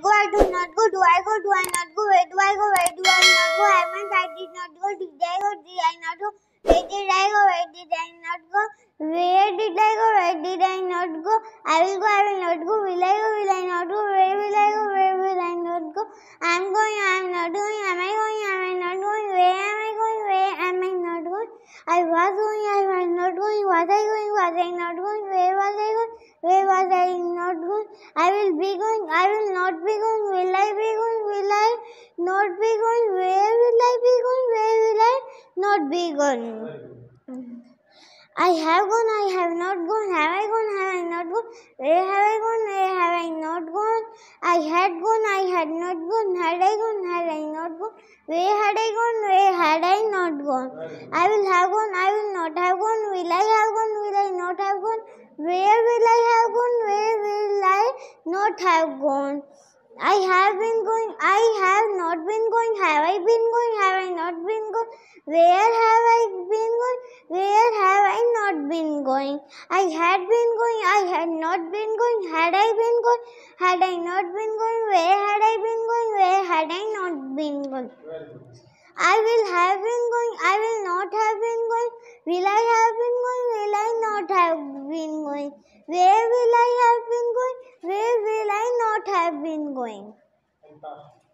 go, I do not go, do I go, do I not go, where do I go, where do I not go, I went, I did not go, did I go, did I not go, where did I go, where did I not go, where did I go, where did I not go, I will go, I will not go, will I go, will I not go, where will I go, where will I not go, I am going, I am not going, am I going, am I not going, where am I going, where am I not going, I was going, I was not going, was I going, was I not going, where was I going, where was I not not be going? Where will I be going? Where will I not be going? I have gone, I have not gone, have I gone, have I not gone, where have I gone, where have I not gone, I had gone, I had not gone, had I gone, had I not gone, where had I gone, where had I not gone, I will have gone, I will not have gone, will I have gone, will I not have gone, where will I have gone, where will I not have gone, I have been going, Where have I been going? Where have I not been going? I had been going, I had not been going, had I been going, had I not been going, where had I been going, where had I not been going? I will have been going, I will not have been going, will I have been going, will I not have been going, where will I have been going, where will I not have been going?